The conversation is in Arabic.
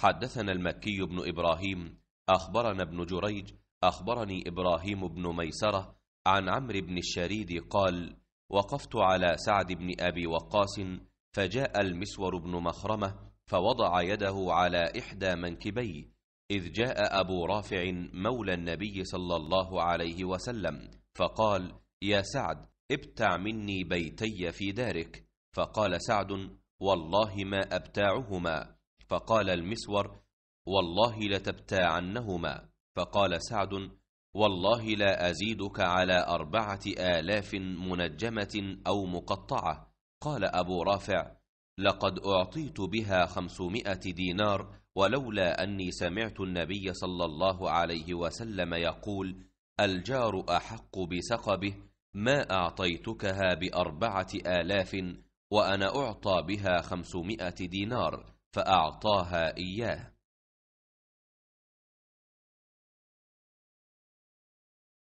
حدثنا المكي بن إبراهيم أخبرنا ابن جريج أخبرني إبراهيم بن ميسرة عن عمرو بن الشريد قال وقفت على سعد بن أبي وقاص فجاء المسور بن مخرمة فوضع يده على إحدى منكبيه إذ جاء أبو رافع مولى النبي صلى الله عليه وسلم فقال يا سعد ابتع مني بيتي في دارك فقال سعد والله ما أبتاعهما فقال المسور والله لتبتاعنهما فقال سعد والله لا أزيدك على أربعة آلاف منجمة أو مقطعة قال أبو رافع لقد أعطيت بها خمسمائة دينار ولولا أني سمعت النبي صلى الله عليه وسلم يقول الجار أحق بسقبه ما أعطيتكها بأربعة آلاف وأنا أعطى بها خمسمائة دينار فأعطاها إياه